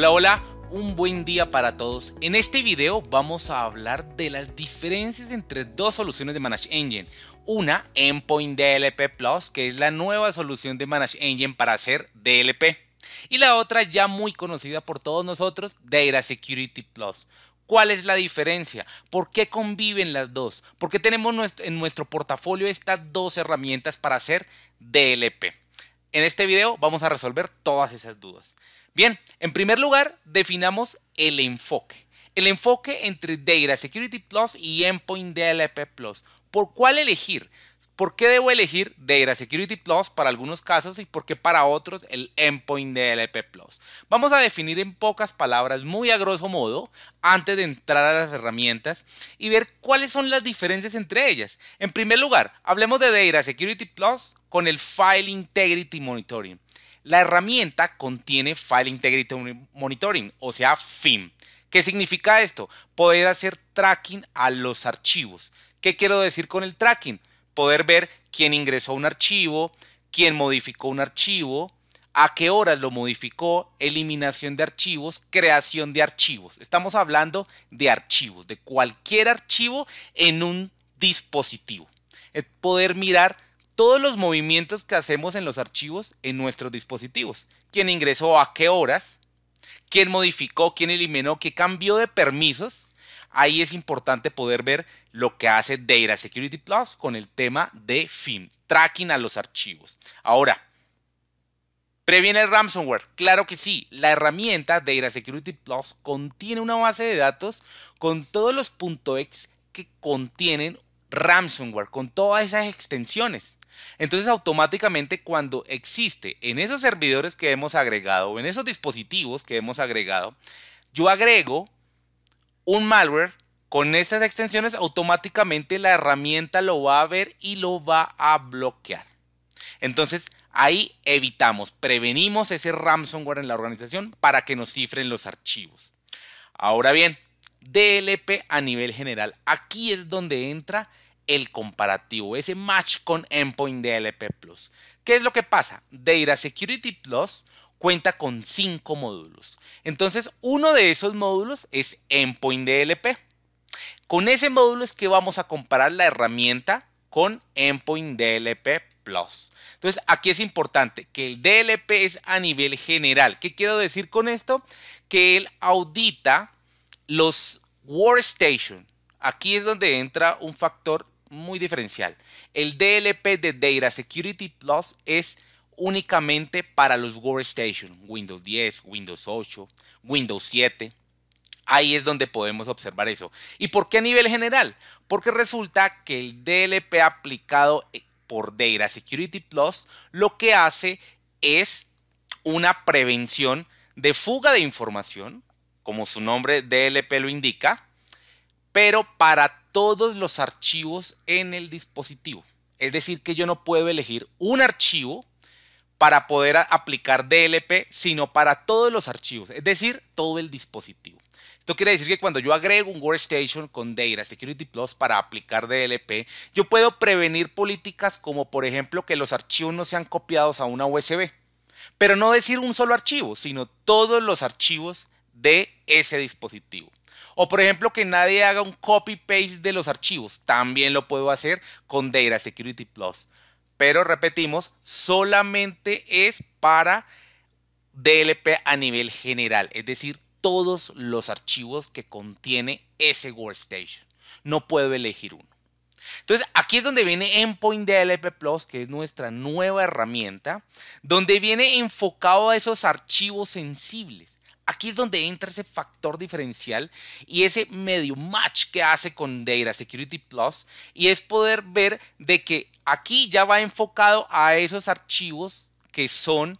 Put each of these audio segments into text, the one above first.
Hola, hola, un buen día para todos. En este video vamos a hablar de las diferencias entre dos soluciones de Manage Engine. Una, Endpoint DLP Plus, que es la nueva solución de Manage Engine para hacer DLP. Y la otra, ya muy conocida por todos nosotros, Data Security Plus. ¿Cuál es la diferencia? ¿Por qué conviven las dos? ¿Por qué tenemos en nuestro portafolio estas dos herramientas para hacer DLP? En este video vamos a resolver todas esas dudas. Bien, en primer lugar, definamos el enfoque. El enfoque entre Data Security Plus y Endpoint DLP Plus. ¿Por cuál elegir? ¿Por qué debo elegir Data Security Plus para algunos casos y por qué para otros el Endpoint DLP Plus? Vamos a definir en pocas palabras, muy a grosso modo, antes de entrar a las herramientas y ver cuáles son las diferencias entre ellas. En primer lugar, hablemos de Data Security Plus con el File Integrity Monitoring. La herramienta contiene File Integrity Monitoring, o sea, FIM. ¿Qué significa esto? Poder hacer tracking a los archivos. ¿Qué quiero decir con el tracking? Poder ver quién ingresó un archivo, quién modificó un archivo, a qué horas lo modificó, eliminación de archivos, creación de archivos. Estamos hablando de archivos, de cualquier archivo en un dispositivo. Es poder mirar todos los movimientos que hacemos en los archivos en nuestros dispositivos. ¿Quién ingresó a qué horas? ¿Quién modificó? ¿Quién eliminó? ¿Qué cambió de permisos? Ahí es importante poder ver lo que hace Data Security Plus con el tema de FIM, tracking a los archivos. Ahora, ¿Previene el ransomware? Claro que sí. La herramienta Data Security Plus contiene una base de datos con todos los .exe que contienen ransomware, con todas esas extensiones. Entonces automáticamente cuando existe en esos servidores que hemos agregado o en esos dispositivos que hemos agregado, yo agrego un malware con estas extensiones, automáticamente la herramienta lo va a ver y lo va a bloquear. Entonces ahí evitamos, prevenimos ese ransomware en la organización para que nos cifren los archivos. Ahora bien, DLP a nivel general, aquí es donde entra el comparativo, ese match con endpoint DLP Plus. ¿Qué es lo que pasa? Data Security Plus cuenta con cinco módulos. Entonces, uno de esos módulos es endpoint DLP. Con ese módulo es que vamos a comparar la herramienta con endpoint DLP Plus. Entonces, aquí es importante que el DLP es a nivel general. ¿Qué quiero decir con esto? Que él audita los workstation. Aquí es donde entra un factor muy diferencial. El DLP de Data Security Plus es únicamente para los workstation, Windows 10, Windows 8, Windows 7. Ahí es donde podemos observar eso. ¿Y por qué a nivel general? Porque resulta que el DLP aplicado eh, por Data Security Plus lo que hace es una prevención de fuga de información, como su nombre DLP lo indica, pero para todos los archivos en el dispositivo. Es decir, que yo no puedo elegir un archivo para poder aplicar DLP, sino para todos los archivos, es decir, todo el dispositivo. Esto quiere decir que cuando yo agrego un workstation con Data Security Plus para aplicar DLP, yo puedo prevenir políticas como por ejemplo que los archivos no sean copiados a una USB, pero no decir un solo archivo, sino todos los archivos de ese dispositivo. O por ejemplo que nadie haga un copy-paste de los archivos. También lo puedo hacer con Data Security Plus. Pero repetimos, solamente es para DLP a nivel general. Es decir, todos los archivos que contiene ese workstation. No puedo elegir uno. Entonces, aquí es donde viene Endpoint DLP Plus, que es nuestra nueva herramienta, donde viene enfocado a esos archivos sensibles. Aquí es donde entra ese factor diferencial y ese medio match que hace con Data Security Plus y es poder ver de que aquí ya va enfocado a esos archivos que son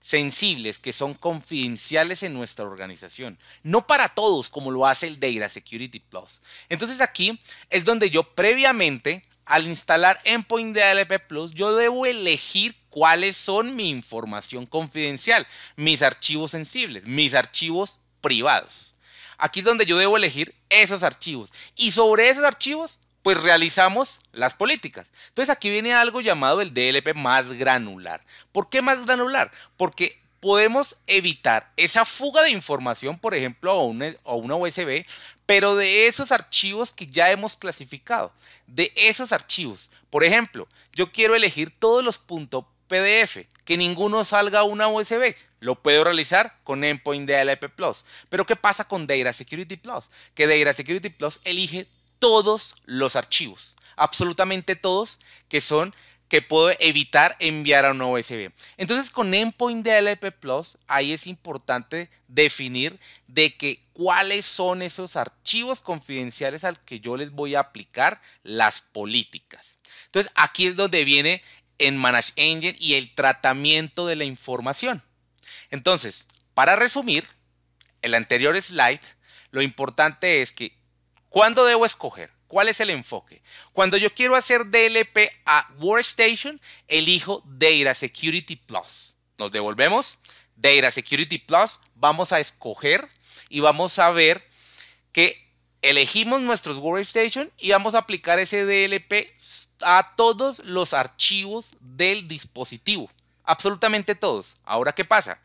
sensibles, que son confidenciales en nuestra organización. No para todos como lo hace el Data Security Plus. Entonces aquí es donde yo previamente al instalar Endpoint DLP Plus, yo debo elegir cuáles son mi información confidencial, mis archivos sensibles, mis archivos privados. Aquí es donde yo debo elegir esos archivos. Y sobre esos archivos, pues realizamos las políticas. Entonces aquí viene algo llamado el DLP más granular. ¿Por qué más granular? Porque podemos evitar esa fuga de información, por ejemplo, a una, a una, USB, pero de esos archivos que ya hemos clasificado, de esos archivos. Por ejemplo, yo quiero elegir todos los puntos PDF, que ninguno salga a una USB. Lo puedo realizar con Endpoint DLP Plus. Pero ¿qué pasa con Data Security Plus? Que Data Security Plus elige todos los archivos, absolutamente todos, que son que puedo evitar enviar a una USB. Entonces con Endpoint DLP Plus, ahí es importante definir de que cuáles son esos archivos confidenciales al que yo les voy a aplicar las políticas. Entonces aquí es donde viene en Manage Engine y el tratamiento de la información. Entonces, para resumir, el anterior slide, lo importante es que, ¿cuándo debo escoger? ¿Cuál es el enfoque? Cuando yo quiero hacer DLP a Workstation, elijo Data Security Plus. Nos devolvemos. Data Security Plus, vamos a escoger y vamos a ver que elegimos nuestros workstation y vamos a aplicar ese DLP a todos los archivos del dispositivo. Absolutamente todos. Ahora, ¿qué pasa?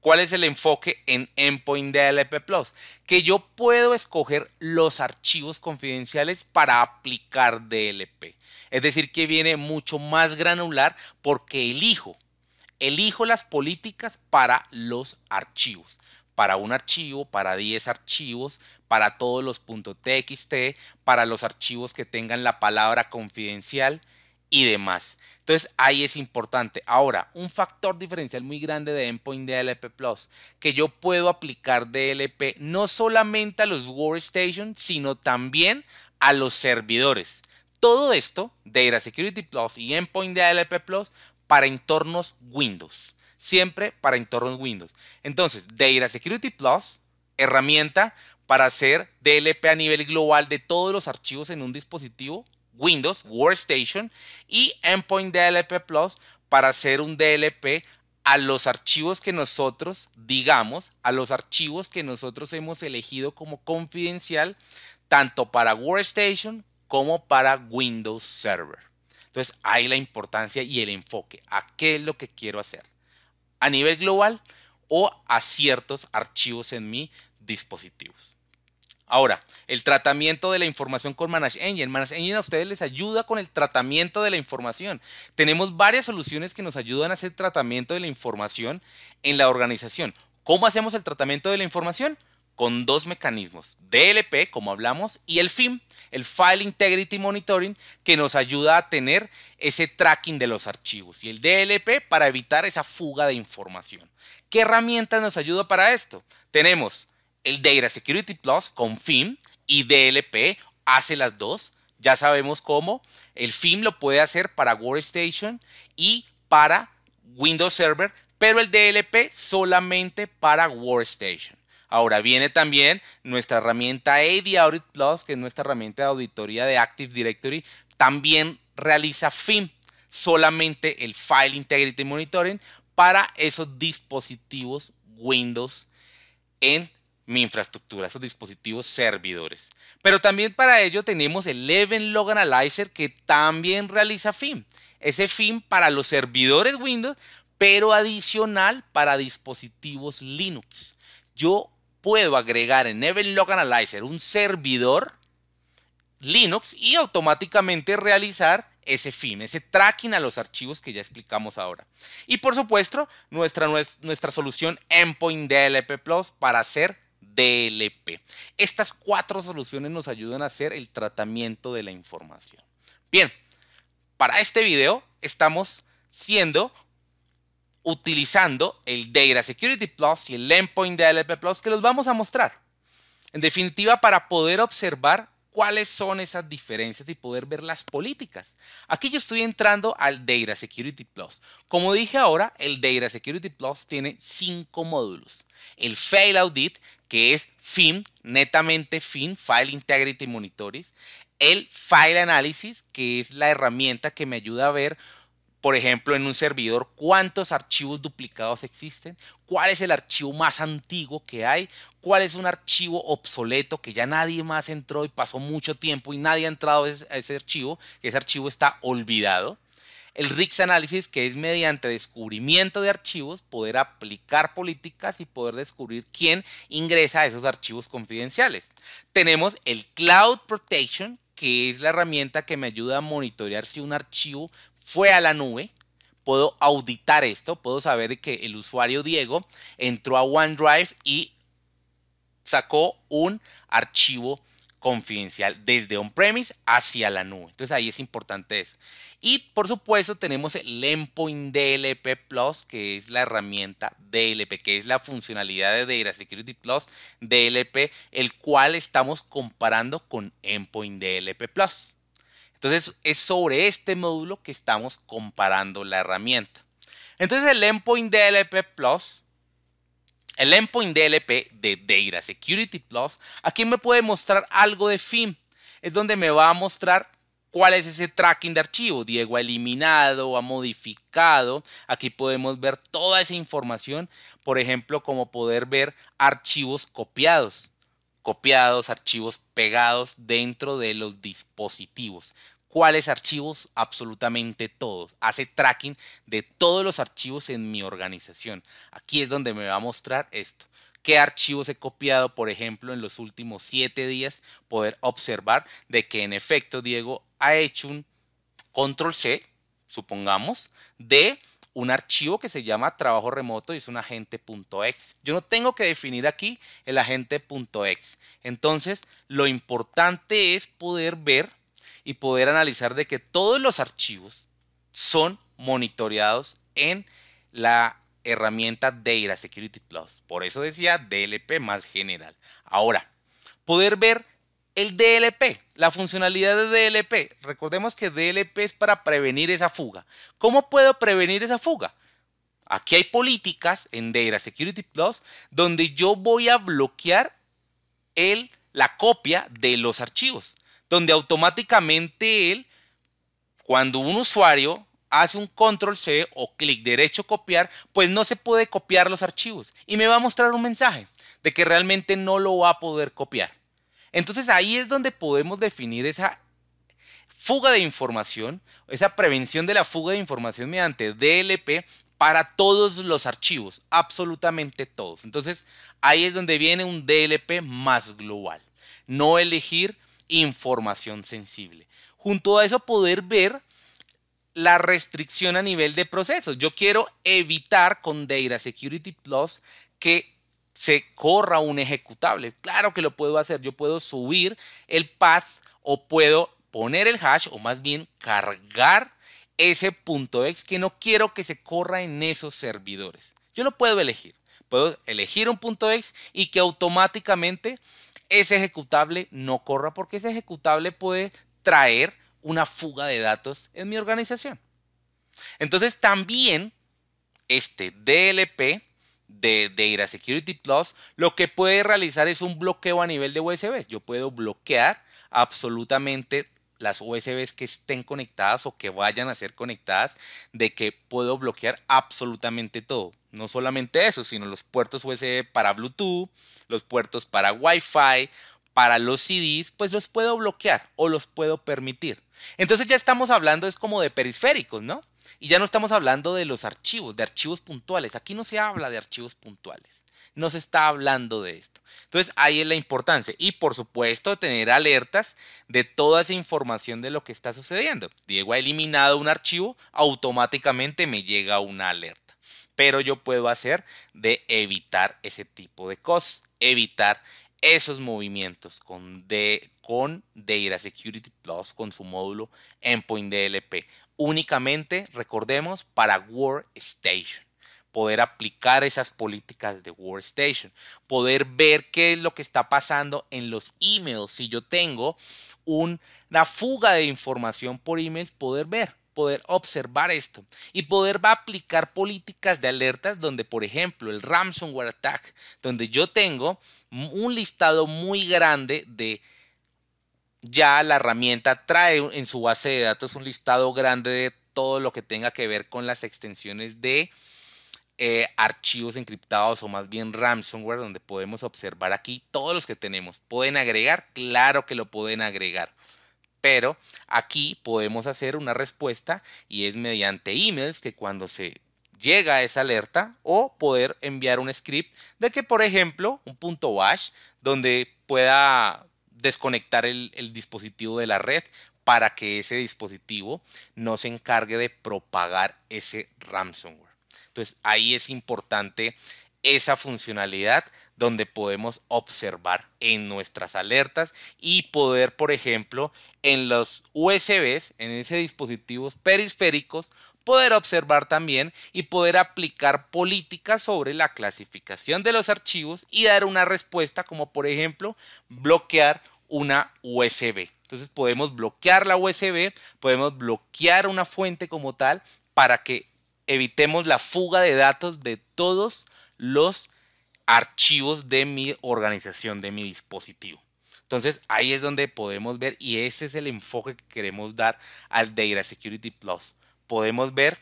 ¿Cuál es el enfoque en Endpoint DLP Plus? Que yo puedo escoger los archivos confidenciales para aplicar DLP. Es decir, que viene mucho más granular porque elijo, elijo las políticas para los archivos para un archivo, para 10 archivos, para todos los .txt, para los archivos que tengan la palabra confidencial y demás. Entonces ahí es importante. Ahora, un factor diferencial muy grande de Endpoint DLP Plus, que yo puedo aplicar DLP no solamente a los workstations, sino también a los servidores. Todo esto, Data Security Plus y Endpoint DLP Plus, para entornos Windows siempre para entornos Windows. Entonces, Data Security Plus, herramienta para hacer DLP a nivel global de todos los archivos en un dispositivo Windows Workstation y Endpoint DLP Plus para hacer un DLP a los archivos que nosotros digamos, a los archivos que nosotros hemos elegido como confidencial, tanto para Workstation como para Windows Server. Entonces, ahí la importancia y el enfoque. ¿A qué es lo que quiero hacer? a nivel global o a ciertos archivos en mi dispositivos. Ahora, el tratamiento de la información con Manage Engine. Manage Engine a ustedes les ayuda con el tratamiento de la información. Tenemos varias soluciones que nos ayudan a hacer tratamiento de la información en la organización. ¿Cómo hacemos el tratamiento de la información? con dos mecanismos, DLP, como hablamos, y el FIM, el File Integrity Monitoring, que nos ayuda a tener ese tracking de los archivos, y el DLP para evitar esa fuga de información. ¿Qué herramientas nos ayuda para esto? Tenemos el Data Security Plus con FIM y DLP, hace las dos, ya sabemos cómo. El FIM lo puede hacer para Workstation y para Windows Server, pero el DLP solamente para Workstation. Ahora viene también nuestra herramienta AD Audit Plus, que es nuestra herramienta de auditoría de Active Directory, también realiza FIM, solamente el File Integrity Monitoring para esos dispositivos Windows en mi infraestructura, esos dispositivos servidores. Pero también para ello tenemos el Event Log Analyzer que también realiza FIM. Ese FIM para los servidores Windows, pero adicional para dispositivos Linux. Yo puedo agregar en Evelog Analyzer un servidor Linux y automáticamente realizar ese fin, ese tracking a los archivos que ya explicamos ahora. Y por supuesto, nuestra, nuestra solución Endpoint DLP Plus para hacer DLP. Estas cuatro soluciones nos ayudan a hacer el tratamiento de la información. Bien, para este video estamos siendo utilizando el Data Security Plus y el Endpoint DLP Plus que los vamos a mostrar. En definitiva, para poder observar cuáles son esas diferencias y poder ver las políticas. Aquí yo estoy entrando al Data Security Plus. Como dije ahora, el Data Security Plus tiene cinco módulos. El Fail Audit, que es FIM, netamente FIM, File Integrity Monitoring. El File Analysis, que es la herramienta que me ayuda a ver por ejemplo, en un servidor, cuántos archivos duplicados existen, cuál es el archivo más antiguo que hay, cuál es un archivo obsoleto que ya nadie más entró y pasó mucho tiempo y nadie ha entrado a ese archivo, que ese archivo está olvidado. El RIX Analysis que es mediante descubrimiento de archivos, poder aplicar políticas y poder descubrir quién ingresa a esos archivos confidenciales. Tenemos el Cloud Protection, que es la herramienta que me ayuda a monitorear si un archivo fue a la nube, puedo auditar esto, puedo saber que el usuario Diego entró a OneDrive y sacó un archivo confidencial desde on-premise hacia la nube. Entonces ahí es importante eso. Y por supuesto tenemos el Endpoint DLP Plus, que es la herramienta DLP, que es la funcionalidad de Data Security Plus DLP, el cual estamos comparando con Endpoint DLP Plus. Entonces es sobre este módulo que estamos comparando la herramienta. Entonces el endpoint DLP Plus, el endpoint DLP de Data Security Plus, aquí me puede mostrar algo de FIM. Es donde me va a mostrar cuál es ese tracking de archivos. Diego ha eliminado, ha modificado. Aquí podemos ver toda esa información. Por ejemplo, como poder ver archivos copiados copiados, archivos pegados dentro de los dispositivos cuáles archivos, absolutamente todos. Hace tracking de todos los archivos en mi organización. Aquí es donde me va a mostrar esto. Qué archivos he copiado, por ejemplo, en los últimos siete días, poder observar de que en efecto Diego ha hecho un control C, supongamos, de un archivo que se llama trabajo remoto y es un agente.exe. Yo no tengo que definir aquí el agente.exe. Entonces, lo importante es poder ver y poder analizar de que todos los archivos son monitoreados en la herramienta Data Security Plus. Por eso decía DLP más general. Ahora, poder ver el DLP, la funcionalidad de DLP. Recordemos que DLP es para prevenir esa fuga. ¿Cómo puedo prevenir esa fuga? Aquí hay políticas en Data Security Plus donde yo voy a bloquear el, la copia de los archivos donde automáticamente él, cuando un usuario hace un control C o clic derecho copiar, pues no se puede copiar los archivos y me va a mostrar un mensaje de que realmente no lo va a poder copiar. Entonces ahí es donde podemos definir esa fuga de información, esa prevención de la fuga de información mediante DLP para todos los archivos, absolutamente todos. Entonces ahí es donde viene un DLP más global. No elegir información sensible. Junto a eso poder ver la restricción a nivel de procesos. Yo quiero evitar con Data Security Plus que se corra un ejecutable. Claro que lo puedo hacer. Yo puedo subir el path o puedo poner el hash o más bien cargar ese punto ex que no quiero que se corra en esos servidores. Yo lo puedo elegir. Puedo elegir un punto x y que automáticamente ese ejecutable no corra porque ese ejecutable puede traer una fuga de datos en mi organización. Entonces también este DLP de Data Security Plus lo que puede realizar es un bloqueo a nivel de USB. Yo puedo bloquear absolutamente las USBs que estén conectadas o que vayan a ser conectadas, de que puedo bloquear absolutamente todo. No solamente eso, sino los puertos USB para Bluetooth, los puertos para Wi-Fi, para los CDs, pues los puedo bloquear o los puedo permitir. Entonces ya estamos hablando, es como de periféricos, ¿no? Y ya no estamos hablando de los archivos, de archivos puntuales. Aquí no se habla de archivos puntuales se está hablando de esto. Entonces ahí es la importancia. Y por supuesto tener alertas de toda esa información de lo que está sucediendo. Diego ha eliminado un archivo, automáticamente me llega una alerta. Pero yo puedo hacer de evitar ese tipo de cosas, evitar esos movimientos con, con Data Security Plus, con su módulo Endpoint DLP. Únicamente, recordemos, para Workstation poder aplicar esas políticas de Workstation, poder ver qué es lo que está pasando en los emails. Si yo tengo una fuga de información por emails, poder ver, poder observar esto y poder aplicar políticas de alertas donde, por ejemplo, el ransomware attack, donde yo tengo un listado muy grande de ya la herramienta trae en su base de datos un listado grande de todo lo que tenga que ver con las extensiones de eh, archivos encriptados o más bien ransomware donde podemos observar aquí todos los que tenemos. ¿Pueden agregar? Claro que lo pueden agregar. Pero aquí podemos hacer una respuesta y es mediante emails que cuando se llega a esa alerta o poder enviar un script de que, por ejemplo, un punto bash donde pueda desconectar el, dispositivo de la red para que ese dispositivo no se encargue de propagar ese ransomware. Entonces ahí es importante esa funcionalidad donde podemos observar en nuestras alertas y poder, por ejemplo, en los USBs, en esos dispositivos periféricos, poder observar también y poder aplicar políticas sobre la clasificación de los archivos y dar una respuesta como por ejemplo bloquear una USB. Entonces podemos bloquear la USB, podemos bloquear una fuente como tal para que evitemos la fuga de datos de todos los archivos de mi organización, de mi dispositivo. Entonces ahí es donde podemos ver y ese es el enfoque que queremos dar al Data Security Plus. Podemos ver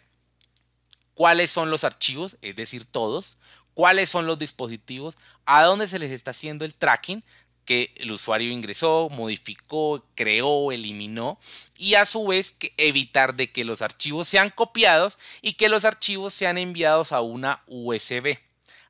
cuáles son los archivos, es decir, todos, cuáles son los dispositivos, a dónde se les está haciendo el tracking que el usuario ingresó, modificó, creó, eliminó y a su vez que evitar de que los archivos sean copiados y que los archivos sean enviados a una USB.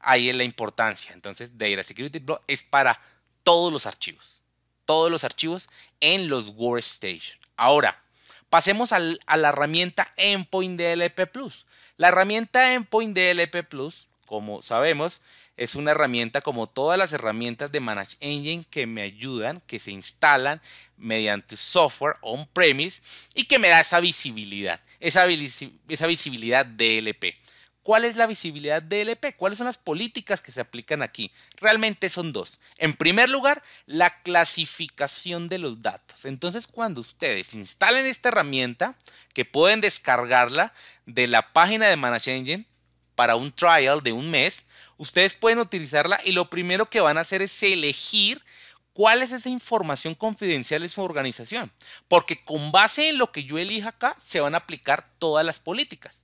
Ahí es la importancia. Entonces, Data Security Block es para todos los archivos. Todos los archivos en los workstation. Ahora, pasemos a la herramienta Endpoint DLP Plus. La herramienta Endpoint DLP Plus, como sabemos, es una herramienta como todas las herramientas de Manage Engine que me ayudan, que se instalan mediante software on-premise y que me da esa visibilidad, esa, visibilidad DLP. ¿Cuál es la visibilidad DLP? ¿Cuáles son las políticas que se aplican aquí? Realmente son dos. En primer lugar, la clasificación de los datos. Entonces, cuando ustedes instalen esta herramienta, que pueden descargarla de la página de Manage Engine para un trial de un mes, ustedes pueden utilizarla y lo primero que van a hacer es elegir cuál es esa información confidencial de su organización. Porque con base en lo que yo elija acá, se van a aplicar todas las políticas.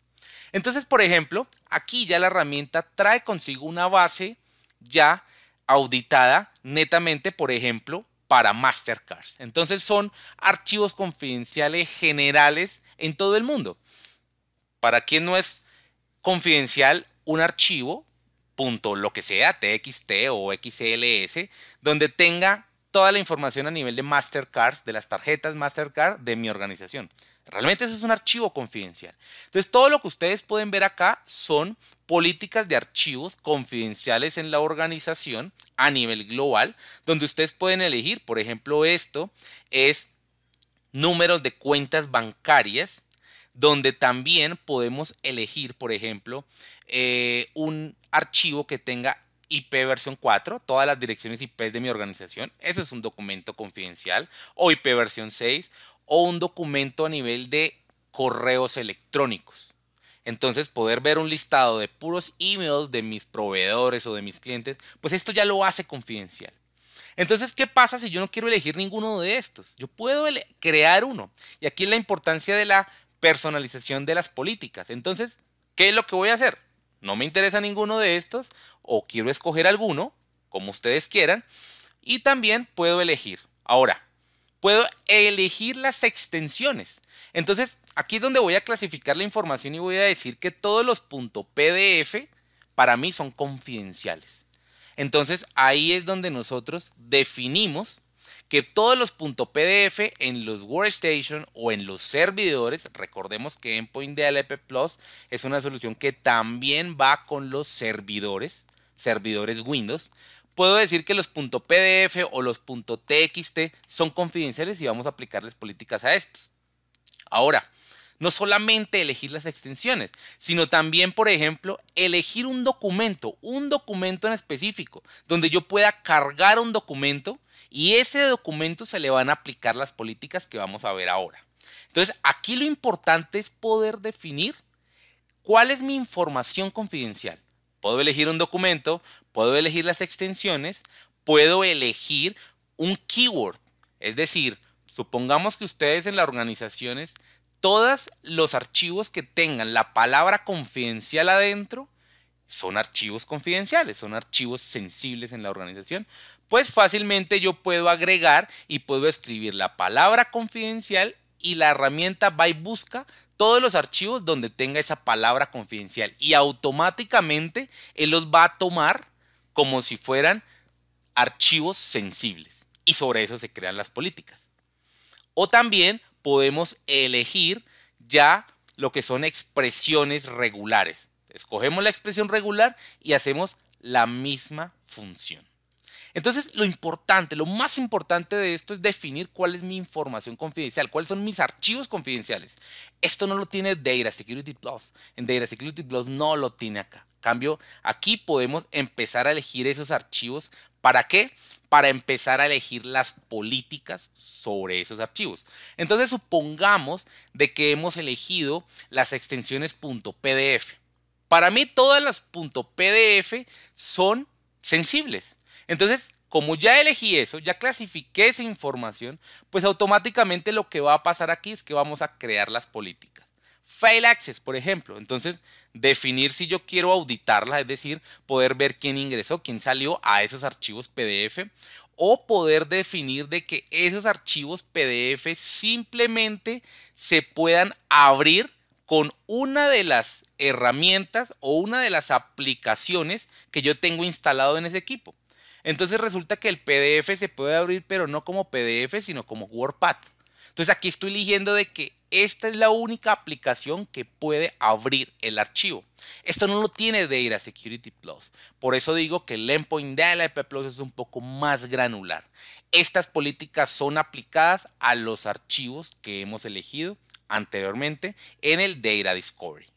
Entonces, por ejemplo, aquí ya la herramienta trae consigo una base ya auditada netamente, por ejemplo, para Mastercard. Entonces son archivos confidenciales generales en todo el mundo. Para quien no es confidencial un archivo, punto, lo que sea, TXT o XLS, donde tenga toda la información a nivel de Mastercards de las tarjetas Mastercard de mi organización. Realmente eso es un archivo confidencial. Entonces, todo lo que ustedes pueden ver acá son políticas de archivos confidenciales en la organización a nivel global, donde ustedes pueden elegir, por ejemplo, esto es números de cuentas bancarias, donde también podemos elegir, por ejemplo, eh, un archivo que tenga IP versión 4, todas las direcciones IP de mi organización, eso es un documento confidencial, o IP versión 6, o un documento a nivel de correos electrónicos. Entonces, poder ver un listado de puros emails de mis proveedores o de mis clientes, pues esto ya lo hace confidencial. Entonces, ¿qué pasa si yo no quiero elegir ninguno de estos? Yo puedo crear uno. Y aquí es la importancia de la personalización de las políticas. Entonces, ¿qué es lo que voy a hacer? no me interesa ninguno de estos o quiero escoger alguno, como ustedes quieran, y también puedo elegir. Ahora, puedo elegir las extensiones. Entonces, aquí es donde voy a clasificar la información y voy a decir que todos los .pdf para mí son confidenciales. Entonces, ahí es donde nosotros definimos que todos los .pdf en los workstation o en los servidores, recordemos que Endpoint DLP Plus es una solución que también va con los servidores, servidores Windows, puedo decir que los .pdf o los .txt son confidenciales y vamos a aplicarles políticas a estos. Ahora, no solamente elegir las extensiones, sino también, por ejemplo, elegir un documento, un documento en específico, donde yo pueda cargar un documento y ese documento se le van a aplicar las políticas que vamos a ver ahora. Entonces, aquí lo importante es poder definir cuál es mi información confidencial. Puedo elegir un documento, puedo elegir las extensiones, puedo elegir un keyword. Es decir, supongamos que ustedes en las organizaciones todos los archivos que tengan la palabra confidencial adentro son archivos confidenciales, son archivos sensibles en la organización, pues fácilmente yo puedo agregar y puedo escribir la palabra confidencial y la herramienta va y busca todos los archivos donde tenga esa palabra confidencial y automáticamente él los va a tomar como si fueran archivos sensibles y sobre eso se crean las políticas. O también podemos elegir ya lo que son expresiones regulares. Escogemos la expresión regular y hacemos la misma función. Entonces, lo importante, lo más importante de esto es definir cuál es mi información confidencial, cuáles son mis archivos confidenciales. Esto no lo tiene Data Security Plus. En Data Security Plus no lo tiene acá. Cambio, aquí podemos empezar a elegir esos archivos. ¿Para qué? para empezar a elegir las políticas sobre esos archivos. Entonces supongamos de que hemos elegido las extensiones .pdf. Para mí todas las .pdf son sensibles. Entonces, como ya elegí eso, ya clasifiqué esa información, pues automáticamente lo que va a pasar aquí es que vamos a crear las políticas. File Access, por ejemplo. Entonces, definir si yo quiero auditarla, es decir, poder ver quién ingresó, quién salió a esos archivos PDF, o poder definir de que esos archivos PDF simplemente se puedan abrir con una de las herramientas o una de las aplicaciones que yo tengo instalado en ese equipo. Entonces resulta que el PDF se puede abrir, pero no como PDF, sino como WordPad. Entonces aquí estoy eligiendo de que esta es la única aplicación que puede abrir el archivo. Esto no lo tiene Data Security Plus. Por eso digo que el endpoint de la IP Plus es un poco más granular. Estas políticas son aplicadas a los archivos que hemos elegido anteriormente en el Data Discovery.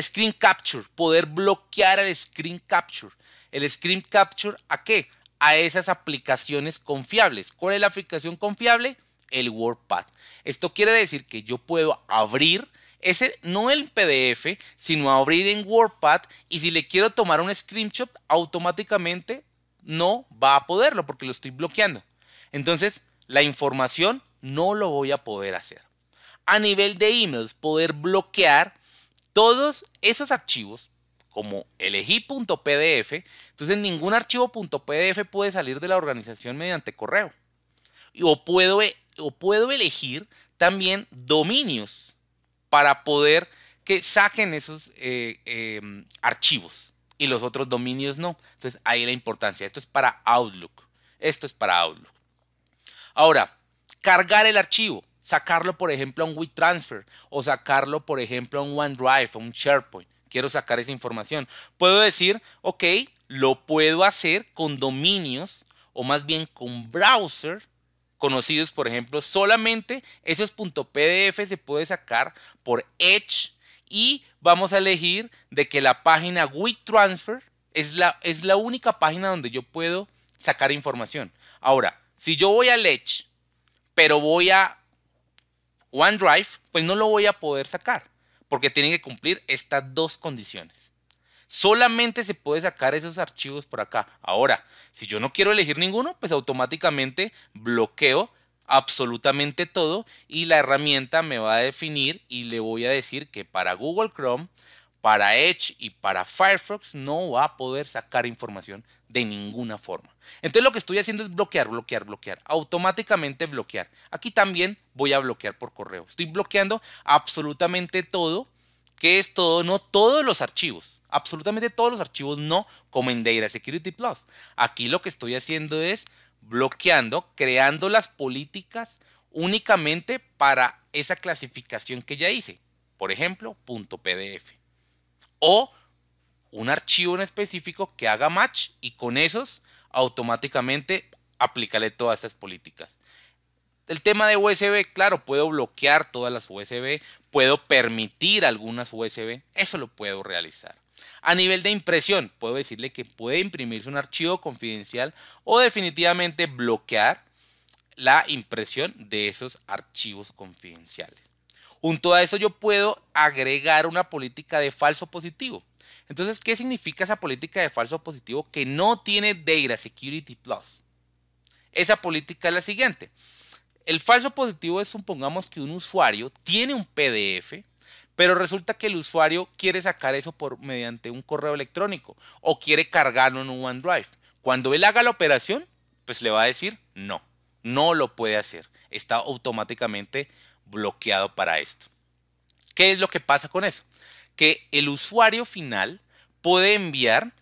Screen Capture, poder bloquear el Screen Capture. ¿El Screen Capture a qué? A esas aplicaciones confiables. ¿Cuál es la aplicación confiable? el WordPad. Esto quiere decir que yo puedo abrir ese, no el PDF, sino abrir en WordPad y si le quiero tomar un screenshot, automáticamente no va a poderlo porque lo estoy bloqueando. Entonces, la información no lo voy a poder hacer. A nivel de emails, poder bloquear todos esos archivos como .pdf entonces ningún archivo .pdf puede salir de la organización mediante correo. O puedo o puedo elegir también dominios para poder que saquen esos eh, em, archivos y los otros dominios no. Entonces ahí la importancia. Esto es para Outlook. Esto es para Outlook. Ahora, cargar el archivo, sacarlo por ejemplo a un WeTransfer o sacarlo por ejemplo a un OneDrive, O un SharePoint. Quiero sacar esa información. Puedo decir, ok, lo puedo hacer con dominios o más bien con browser conocidos, por ejemplo, solamente esos .pdf se puede sacar por Edge y vamos a elegir de que la página WeTransfer es la, es la única página donde yo puedo sacar información. Ahora, si yo voy a Edge, pero voy a OneDrive, pues no lo voy a poder sacar porque tiene que cumplir estas dos condiciones. Solamente se puede sacar esos archivos por acá. Ahora, si yo no quiero elegir ninguno, pues automáticamente bloqueo absolutamente todo y la herramienta me va a definir y le voy a decir que para Google Chrome, para Edge y para Firefox no va a poder sacar información de ninguna forma. Entonces lo que estoy haciendo es bloquear, bloquear, bloquear, automáticamente bloquear. Aquí también voy a bloquear por correo. Estoy bloqueando absolutamente todo, que es todo, no todos los archivos, absolutamente todos los archivos no, como en Data Security Plus. Aquí lo que estoy haciendo es bloqueando, creando las políticas únicamente para esa clasificación que ya hice. Por ejemplo, .pdf. O un archivo en específico que haga match y con esos automáticamente aplicarle todas estas políticas. El tema de USB, claro, puedo bloquear todas las USB, puedo permitir algunas USB, eso lo puedo realizar. A nivel de impresión, puedo decirle que puede imprimirse un archivo confidencial o definitivamente bloquear la impresión de esos archivos confidenciales. Junto a eso yo puedo agregar una política de falso positivo. Entonces, ¿qué significa esa política de falso positivo que no tiene Data Security Plus? Esa política es la siguiente. El falso positivo es, supongamos que un usuario tiene un PDF pero resulta que el usuario quiere sacar eso por, mediante un correo electrónico o quiere cargarlo en un OneDrive. Cuando él haga la operación, pues le va a decir no, no lo puede hacer. Está automáticamente bloqueado para esto. ¿Qué es lo que pasa con eso? Que el usuario final puede enviar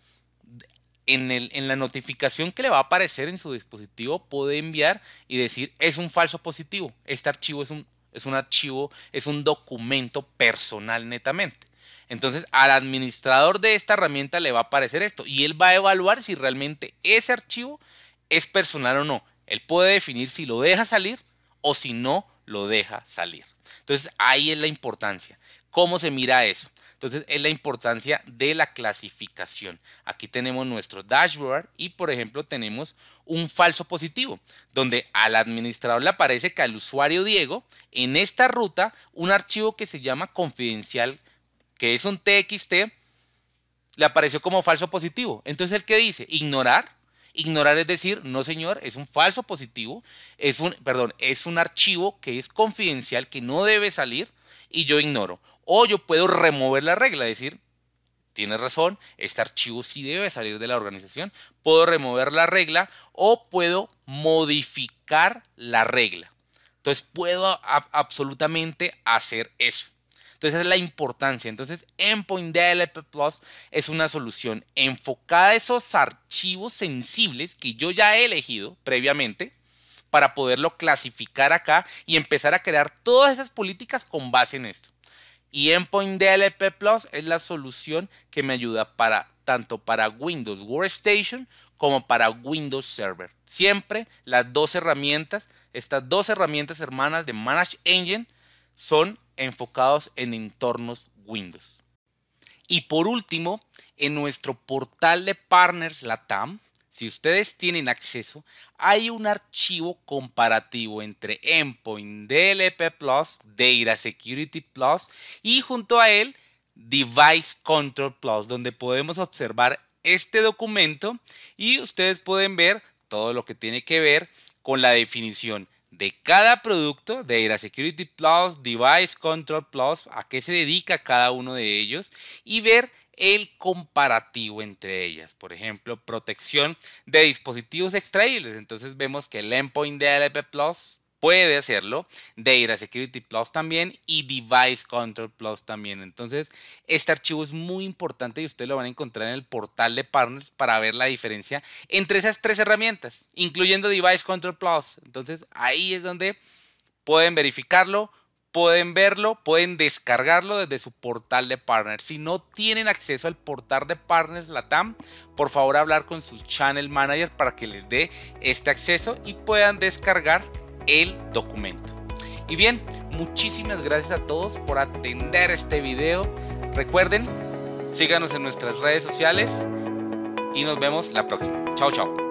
en, en, la notificación que le va a aparecer en su dispositivo, puede enviar y decir es un falso positivo. Este archivo es un es un archivo, es un documento personal netamente. Entonces al administrador de esta herramienta le va a aparecer esto y él va a evaluar si realmente ese archivo es personal o no. Él puede definir si lo deja salir o si no lo deja salir. Entonces ahí es la importancia. ¿Cómo se mira eso? Entonces es la importancia de la clasificación. Aquí tenemos nuestro dashboard y por ejemplo tenemos un falso positivo, donde al administrador le aparece que al usuario Diego en esta ruta un archivo que se llama confidencial, que es un TXT, le apareció como falso positivo. Entonces el que dice ignorar Ignorar es decir, no señor, es un falso positivo, es un, perdón, es un archivo que es confidencial, que no debe salir y yo ignoro. O yo puedo remover la regla, decir, tienes razón, este archivo sí debe salir de la organización. Puedo remover la regla o puedo modificar la regla. Entonces puedo absolutamente hacer eso. Entonces es la importancia. Entonces Endpoint DLP Plus es una solución enfocada a esos archivos sensibles que yo ya he elegido previamente para poderlo clasificar acá y empezar a crear todas esas políticas con base en esto. Y Endpoint DLP Plus es la solución que me ayuda para tanto para Windows Workstation como para Windows Server. Siempre las dos herramientas, estas dos herramientas hermanas de Manage Engine son enfocados en entornos Windows. Y por último, en nuestro portal de partners la TAM si ustedes tienen acceso, hay un archivo comparativo entre Endpoint DLP Plus, Data Security Plus y junto a él Device Control Plus, donde podemos observar este documento y ustedes pueden ver todo lo que tiene que ver con la definición de cada producto, Data Security Plus, Device Control Plus, a qué se dedica cada uno de ellos y ver el comparativo entre ellas. Por ejemplo, protección de dispositivos extraíbles. Entonces vemos que el endpoint de LP Plus puede hacerlo, Data Security Plus también y Device Control Plus también. Entonces, este archivo es muy importante y ustedes lo van a encontrar en el portal de partners para ver la diferencia entre esas tres herramientas, incluyendo Device Control Plus. Entonces, ahí es donde pueden verificarlo, pueden verlo, pueden descargarlo desde su portal de partners. Si no tienen acceso al portal de partners Latam, por favor hablar con su channel manager para que les dé este acceso y puedan descargar el documento. Y bien, muchísimas gracias a todos por atender este video. Recuerden, síganos en nuestras redes sociales y nos vemos la próxima. Chao, chao.